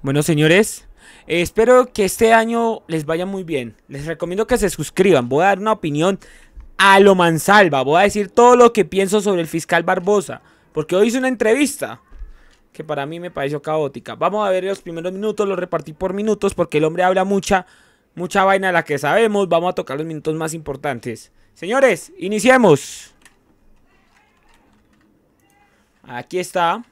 Bueno, señores, eh, espero que este año les vaya muy bien. Les recomiendo que se suscriban. Voy a dar una opinión a lo mansalva. Voy a decir todo lo que pienso sobre el fiscal Barbosa. Porque hoy hice una entrevista que para mí me pareció caótica. Vamos a ver los primeros minutos, los repartí por minutos porque el hombre habla mucha, mucha vaina la que sabemos. Vamos a tocar los minutos más importantes. Señores, iniciemos. Aquí está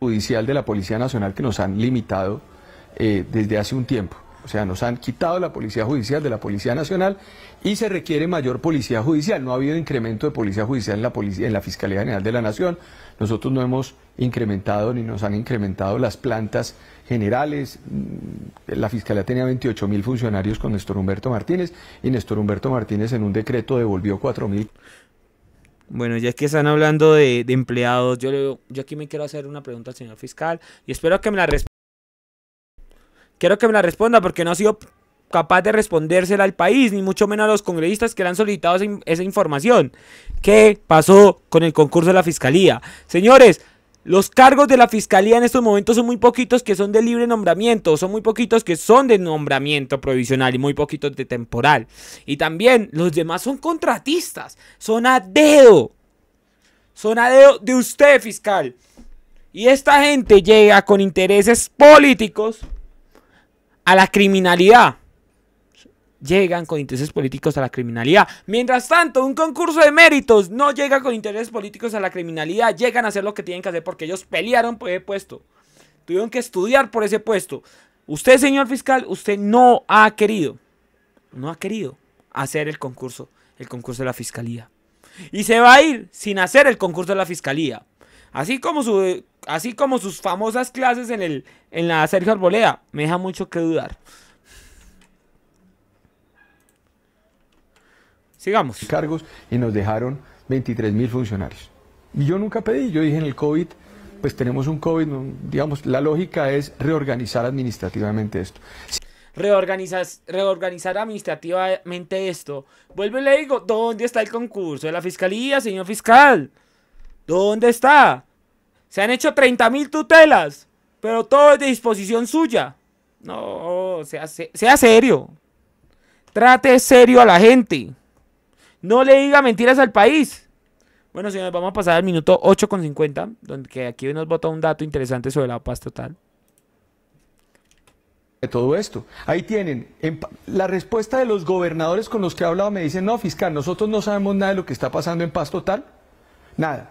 judicial de la Policía Nacional que nos han limitado eh, desde hace un tiempo. O sea, nos han quitado la Policía Judicial de la Policía Nacional y se requiere mayor Policía Judicial. No ha habido incremento de Policía Judicial en la, en la Fiscalía General de la Nación. Nosotros no hemos incrementado ni nos han incrementado las plantas generales. Mm, la Fiscalía tenía 28 mil funcionarios con Néstor Humberto Martínez y Néstor Humberto Martínez en un decreto devolvió 4 mil. Bueno, ya que están hablando de, empleados, yo, yo aquí me quiero hacer una pregunta al señor fiscal y espero que me la responda. Quiero que me la responda porque no ha sido capaz de respondérsela al país, ni mucho menos a los congresistas que le han solicitado esa información. ¿Qué pasó con el concurso de la fiscalía? Señores, los cargos de la fiscalía en estos momentos son muy poquitos que son de libre nombramiento, son muy poquitos que son de nombramiento provisional y muy poquitos de temporal. Y también los demás son contratistas, son a dedo, son a dedo de usted fiscal. Y esta gente llega con intereses políticos a la criminalidad llegan con intereses políticos a la criminalidad. Mientras tanto, un concurso de méritos no llega con intereses políticos a la criminalidad, llegan a hacer lo que tienen que hacer porque ellos pelearon por ese puesto. Tuvieron que estudiar por ese puesto. Usted, señor fiscal, usted no ha querido, no ha querido hacer el concurso, el concurso de la fiscalía. Y se va a ir sin hacer el concurso de la fiscalía. Así como, su, así como sus famosas clases en, el, en la Sergio Arboleda, me deja mucho que dudar. Sigamos. Cargos y nos dejaron 23 mil funcionarios. Y yo nunca pedí, yo dije en el COVID, pues tenemos un COVID, digamos, la lógica es reorganizar administrativamente esto. reorganizar administrativamente esto. Vuelvo y le digo, ¿dónde está el concurso de la fiscalía, señor fiscal? ¿Dónde está? Se han hecho 30.000 mil tutelas, pero todo es de disposición suya. No, sea, sea serio. Trate serio a la gente. No le diga mentiras al país. Bueno, señores, vamos a pasar al minuto 8.50, donde aquí nos botó un dato interesante sobre la paz total. De todo esto. Ahí tienen. la respuesta de los gobernadores con los que he hablado me dicen, no, fiscal, nosotros no sabemos nada de lo que está pasando en paz total. Nada.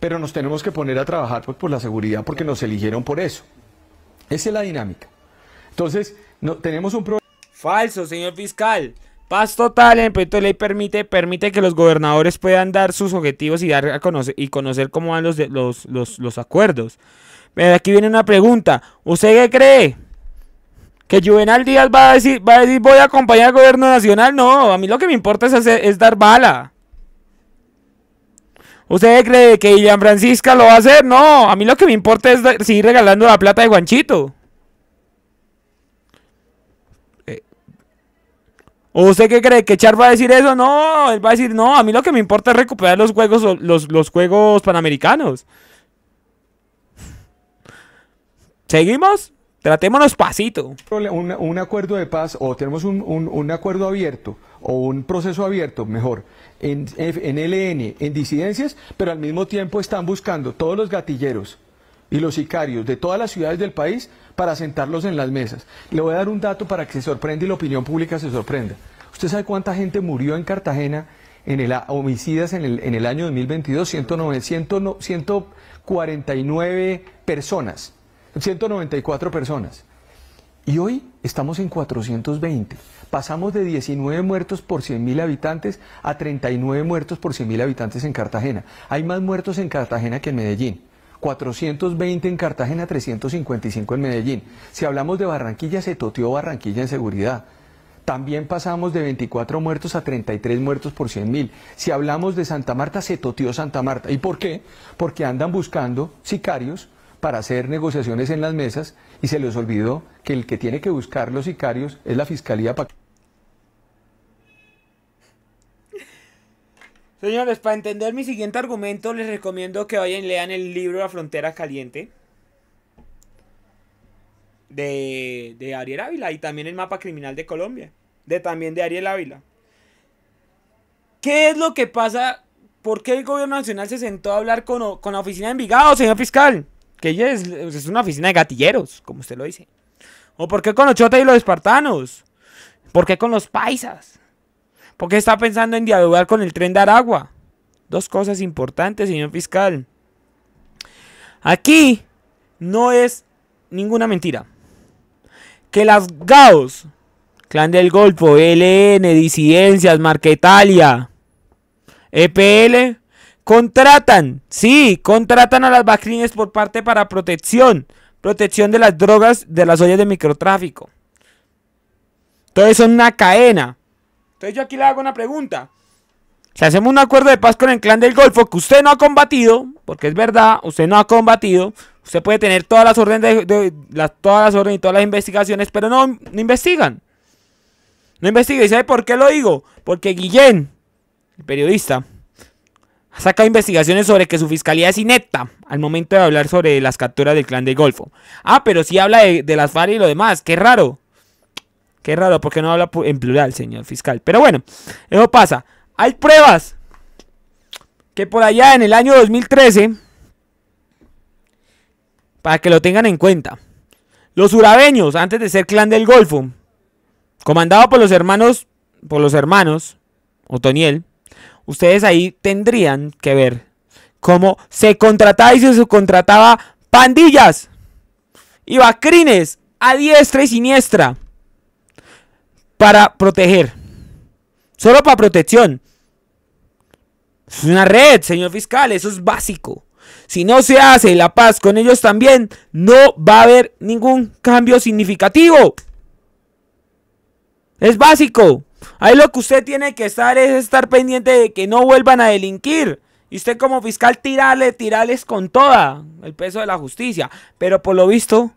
Pero nos tenemos que poner a trabajar pues, por la seguridad porque nos eligieron por eso. Esa es la dinámica. Entonces, no, tenemos un problema. Falso, señor fiscal. Paz total, en el proyecto de ley permite, permite que los gobernadores puedan dar sus objetivos y dar conocer y conocer cómo van los, los, los, acuerdos. Pero aquí viene una pregunta. ¿Usted qué cree? ¿Que Juvenal Díaz va a decir, voy a acompañar al gobierno nacional? No, a mí lo que me importa es, es dar bala. ¿Usted cree que Ian Francisca lo va a hacer? No, a mí lo que me importa es seguir regalando la plata de Juanchito. ¿O usted qué cree? ¿Que Char va a decir eso? No, él va a decir, no, a mí lo que me importa es recuperar los juegos, los, los juegos panamericanos. ¿Seguimos? Tratémonos pasito. Un, acuerdo de paz o tenemos un, acuerdo abierto o un proceso abierto, mejor, en, en LN, en disidencias, pero al mismo tiempo están buscando todos los gatilleros y los sicarios de todas las ciudades del país para sentarlos en las mesas. Le voy a dar un dato para que se sorprenda y la opinión pública se sorprenda. ¿Usted sabe cuánta gente murió en Cartagena en el homicidas en el, en el año 2022? 149 personas, 194 personas. Y hoy estamos en 420. Pasamos de 19 muertos por 100.000 habitantes a 39 muertos por 100.000 habitantes en Cartagena. Hay más muertos en Cartagena que en Medellín. 420 en Cartagena, 355 en Medellín. Si hablamos de Barranquilla, se toteó Barranquilla en seguridad. También pasamos de 24 muertos a 33 muertos por 100.000. Si hablamos de Santa Marta, se toteó Santa Marta. ¿Y por qué? Porque andan buscando sicarios para hacer negociaciones en las mesas y se les olvidó que el que tiene que buscar los sicarios es la Fiscalía. Señores, para entender mi siguiente argumento, les recomiendo que vayan y lean el libro La Frontera Caliente de, Ariel Ávila y también el mapa criminal de Colombia, de también de Ariel Ávila. ¿Qué es lo que pasa? ¿Por qué el gobierno nacional se sentó a hablar con, la oficina de Envigado, señor fiscal? Que ella es, es una oficina de gatilleros, como usted lo dice. ¿O por qué con Ochota y los espartanos? ¿Por qué con los paisas? Porque está pensando en dialogar con el tren de Aragua? Dos cosas importantes, señor fiscal. Aquí no es ninguna mentira. Que las GAOs, Clan del Golfo, e LN, Disidencias, Marquetalia, EPL, contratan, sí, contratan a las vacrines por parte para protección, protección de las drogas de las ollas de microtráfico. Entonces es una cadena. Entonces yo aquí le hago una pregunta. Si hacemos un acuerdo de paz con el clan del Golfo que usted no ha combatido, porque es verdad, usted no ha combatido, usted puede tener todas las órdenes, de, todas las órdenes y todas las investigaciones, pero no, investigan. No investigan. ¿Y sabe por qué lo digo? Porque Guillén, el periodista, ha sacado investigaciones sobre que su fiscalía es inepta al momento de hablar sobre las capturas del clan del Golfo. Ah, pero sí habla de, las FARC y lo demás. Qué raro. Qué raro, porque no habla en plural, señor fiscal. Pero bueno, eso pasa. Hay pruebas que por allá en el año 2013, para que lo tengan en cuenta, los urabeños, antes de ser clan del Golfo, comandado por los hermanos, por los hermanos Otoniel, ustedes ahí tendrían que ver cómo se contrataba y se subcontrataba pandillas y bacrines a diestra y siniestra para proteger. Solo para protección. Es una red, señor fiscal, eso es básico. Si no se hace la paz con ellos también, no va a haber ningún cambio significativo. Es básico. Ahí lo que usted tiene que estar es estar pendiente de que no vuelvan a delinquir. Y usted como fiscal tirarle, tirarles con toda el peso de la justicia. Pero por lo visto,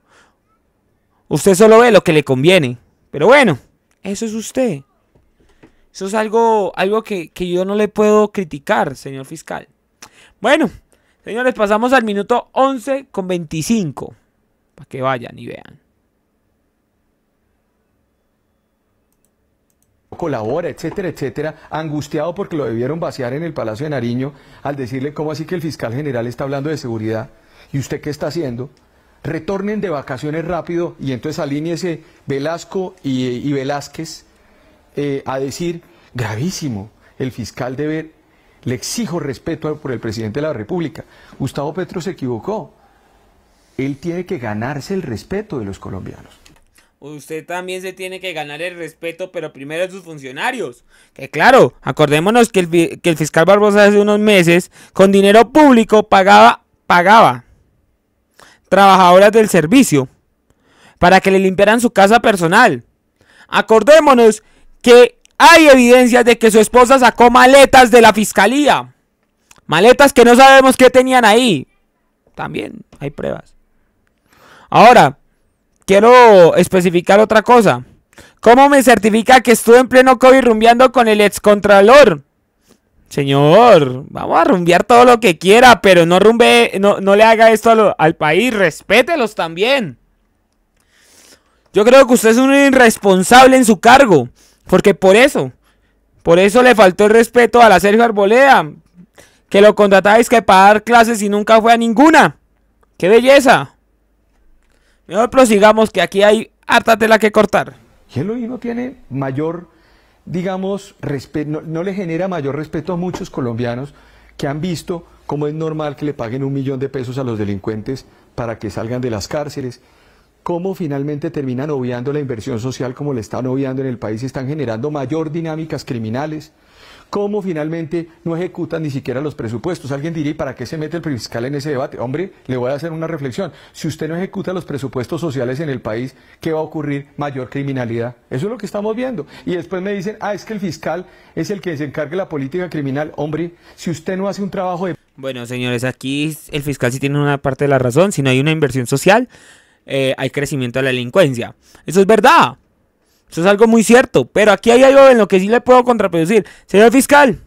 usted solo ve lo que le conviene. Pero bueno. Eso es usted. Eso es algo, algo que, que yo no le puedo criticar, señor fiscal. Bueno, señores, pasamos al minuto 11 con 25. Para que vayan y vean. colabora, etcétera, etcétera, angustiado porque lo debieron vaciar en el Palacio de Nariño al decirle cómo así que el fiscal general está hablando de seguridad y usted qué está haciendo retornen de vacaciones rápido y entonces alíñese Velasco y, Velásquez Velázquez eh, a decir, gravísimo, el fiscal debe, le exijo respeto por el presidente de la República. Gustavo Petro se equivocó. Él tiene que ganarse el respeto de los colombianos usted también se tiene que ganar el respeto, pero primero de sus funcionarios. Que claro, acordémonos que el, que el fiscal Barbosa hace unos meses, con dinero público, pagaba, pagaba trabajadoras del servicio, para que le limpiaran su casa personal. Acordémonos que hay evidencias de que su esposa sacó maletas de la fiscalía. Maletas que no sabemos qué tenían ahí. También hay pruebas. Ahora, quiero especificar otra cosa. ¿Cómo me certifica que estuve en pleno COVID rumbeando con el excontralor? Señor, vamos a rumbear todo lo que quiera, pero no rumbe, no, le haga esto al país, respételos también. Yo creo que usted es un irresponsable en su cargo, porque por eso, por eso le faltó el respeto a la Sergio Arboleda, que lo contratáis que para dar clases y nunca fue a ninguna. ¡Qué belleza! Mejor prosigamos que aquí hay harta tela que cortar. Y lo no tiene mayor digamos, no, no, le genera mayor respeto a muchos colombianos que han visto cómo es normal que le paguen un millón de pesos a los delincuentes para que salgan de las cárceles, cómo finalmente terminan obviando la inversión social como le están obviando en el país y están generando mayor dinámicas criminales cómo finalmente no ejecutan ni siquiera los presupuestos. Alguien diría, ¿y para qué se mete el fiscal en ese debate? Hombre, le voy a hacer una reflexión. Si usted no ejecuta los presupuestos sociales en el país, ¿qué va a ocurrir? Mayor criminalidad. Eso es lo que estamos viendo. Y después me dicen, ah, es que el fiscal es el que se encargue de la política criminal. Hombre, si usted no hace un trabajo de... Bueno, señores, aquí el fiscal sí tiene una parte de la razón. Si no hay una inversión social, eh, hay crecimiento de la delincuencia. Eso es verdad. Eso es algo muy cierto. Pero aquí hay algo en lo que sí le puedo contraproducir. Señor fiscal,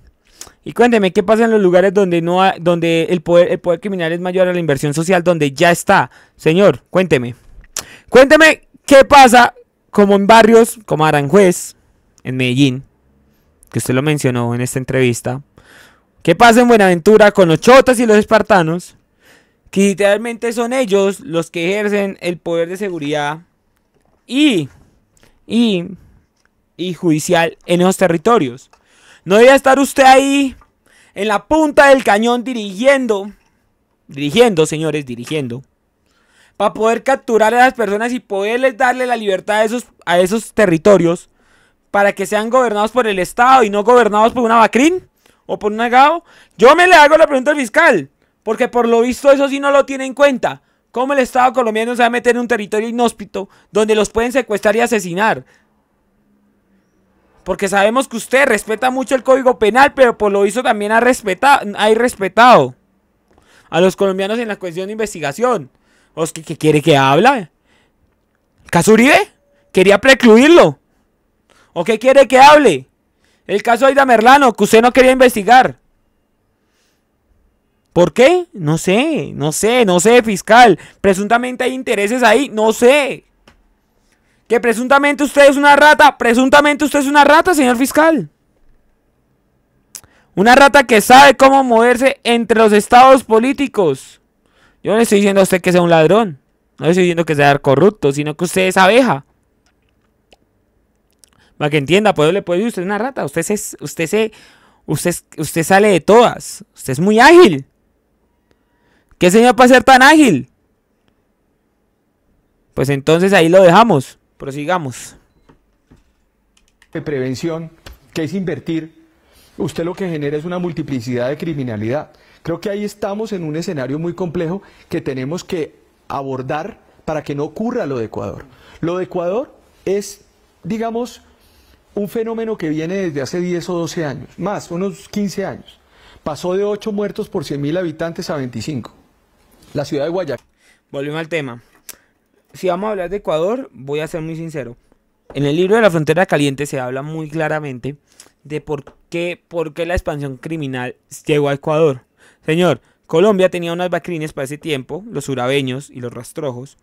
y cuénteme qué pasa en los lugares donde no donde el poder, el poder criminal es mayor a la inversión social, donde ya está. Señor, cuénteme. Cuénteme qué pasa como en barrios como Aranjuez, en Medellín, que usted lo mencionó en esta entrevista. ¿Qué pasa en Buenaventura con los chotas y los espartanos? Que literalmente son ellos los que ejercen el poder de seguridad y y, y judicial en esos territorios. No debe estar usted ahí en la punta del cañón dirigiendo, dirigiendo, señores, dirigiendo, para poder capturar a las personas y poderles darle la libertad a esos, a esos territorios para que sean gobernados por el Estado y no gobernados por una Bacrín o por un agado. Yo me le hago la pregunta al fiscal, porque por lo visto eso sí no lo tiene en cuenta. ¿Cómo el Estado colombiano se va a meter en un territorio inhóspito donde los pueden secuestrar y asesinar? Porque sabemos que usted respeta mucho el código penal, pero por lo hizo también ha respetado, irrespetado a los colombianos en la cuestión de investigación. ¿O qué, quiere que hable? ¿Casuribe? Quería precluirlo. ¿O qué quiere que hable? El caso de Aida Merlano, que usted no quería investigar. ¿Por qué? No sé, no sé, no sé, fiscal. Presuntamente hay intereses ahí, no sé. Que presuntamente usted es una rata, presuntamente usted es una rata, señor fiscal. Una rata que sabe cómo moverse entre los estados políticos. Yo no le estoy diciendo a usted que sea un ladrón. No le estoy diciendo que sea corrupto, sino que usted es abeja. Para que entienda, le puede decir usted es una rata. Usted es, usted se, usted, usted sale de todas. Usted es muy ágil. ¿Qué señor para ser tan ágil? Pues entonces ahí lo dejamos. Prosigamos. De prevención, que es invertir, usted lo que genera es una multiplicidad de criminalidad. Creo que ahí estamos en un escenario muy complejo que tenemos que abordar para que no ocurra lo de Ecuador. Lo de Ecuador es, digamos, un fenómeno que viene desde hace 10 o 12 años, más, unos 15 años. Pasó de 8 muertos por 100.000 habitantes a 25 la ciudad de Guayaquil. Volvemos al tema. Si vamos a hablar de Ecuador, voy a ser muy sincero. En el libro de la frontera caliente se habla muy claramente de por qué, por la expansión criminal llegó a Ecuador. Señor, Colombia tenía unas vacrines para ese tiempo, los urabeños y los rastrojos,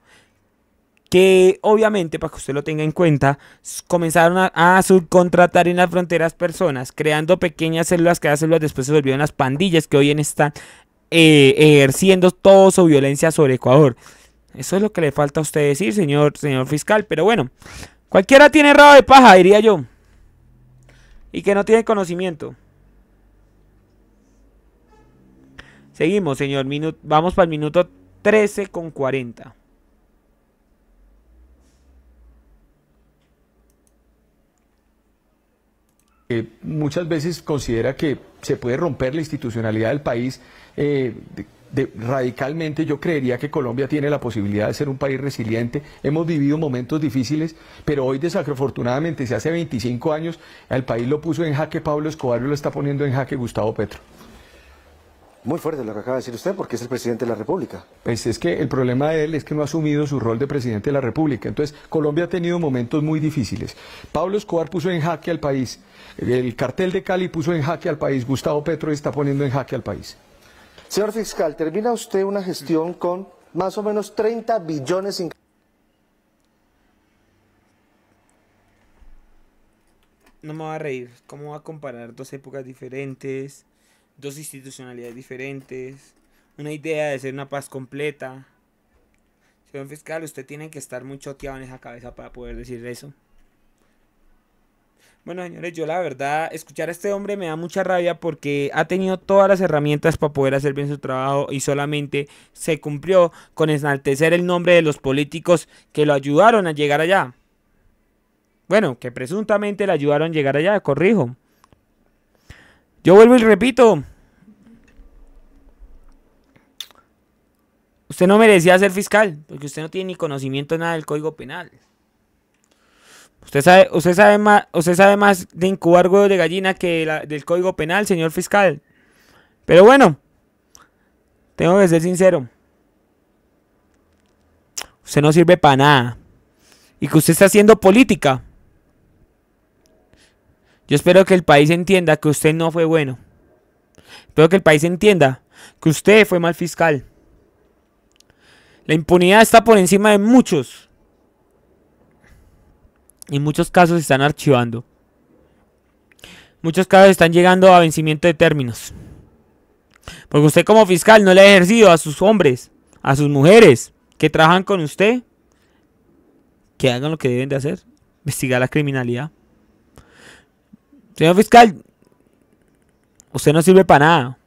que obviamente, para que usted lo tenga en cuenta, comenzaron a, subcontratar en las fronteras personas, creando pequeñas células, las células después se volvieron las pandillas que hoy en, están, eh, ejerciendo toda su violencia sobre Ecuador. Eso es lo que le falta a usted decir, señor, señor fiscal. Pero bueno, cualquiera tiene rabo de paja, diría yo. Y que no tiene conocimiento. Seguimos, señor. Vamos para el minuto 13 con 40. muchas veces considera que se puede romper la institucionalidad del país. Eh, radicalmente yo creería que Colombia tiene la posibilidad de ser un país resiliente. Hemos vivido momentos difíciles, pero hoy desafortunadamente, si hace 25 años el país lo puso en jaque Pablo Escobar y lo está poniendo en jaque Gustavo Petro. Muy fuerte lo que acaba de decir usted, porque es el presidente de la República. Pues es que el problema de él es que no ha asumido su rol de presidente de la República. Entonces, Colombia ha tenido momentos muy difíciles. Pablo Escobar puso en jaque al país. El cartel de Cali puso en jaque al país. Gustavo Petro está poniendo en jaque al país. Señor fiscal, termina usted una gestión con más o menos 30 billones en... No me va a reír. ¿Cómo va a comparar dos épocas diferentes? dos institucionalidades diferentes, una idea de ser una paz completa. Señor fiscal, usted tiene que estar muy choteado en esa cabeza para poder decir eso. Bueno, señores, yo la verdad, escuchar a este hombre me da mucha rabia porque ha tenido todas las herramientas para poder hacer bien su trabajo y solamente se cumplió con enaltecer el nombre de los políticos que lo ayudaron a llegar allá. Bueno, que presuntamente le ayudaron a llegar allá, corrijo. Yo vuelvo y repito. Usted no merecía ser fiscal, porque usted no tiene ni conocimiento nada del Código Penal. Usted sabe, usted sabe más, usted sabe más de incubar huevos de gallina que del Código Penal, señor fiscal. Pero bueno, tengo que ser sincero. Usted no sirve para nada. Y que usted está haciendo política. Yo espero que el país entienda que usted no fue bueno. Espero que el país entienda que usted fue mal fiscal. La impunidad está por encima de muchos. Y muchos casos se están archivando. Muchos casos están llegando a vencimiento de términos. Porque usted como fiscal no le ha ejercido a sus hombres, a sus mujeres que trabajan con usted, que hagan lo que deben de hacer, investigar la criminalidad. Señor fiscal, usted no sirve para nada.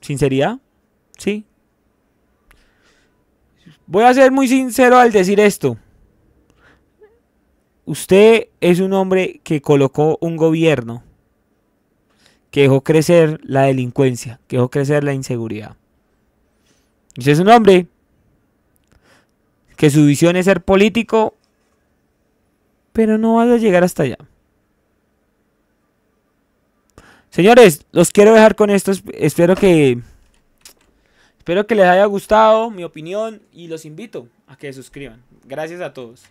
¿Sinceridad? Sí. Voy a ser muy sincero al decir esto. Usted es un hombre que colocó un gobierno que dejó crecer la delincuencia, que dejó crecer la inseguridad. Usted es un hombre que su visión es ser político, pero no va a llegar hasta allá. Señores, los quiero dejar con esto. Espero que. Espero que les haya gustado mi opinión y los invito a que se suscriban. Gracias a todos.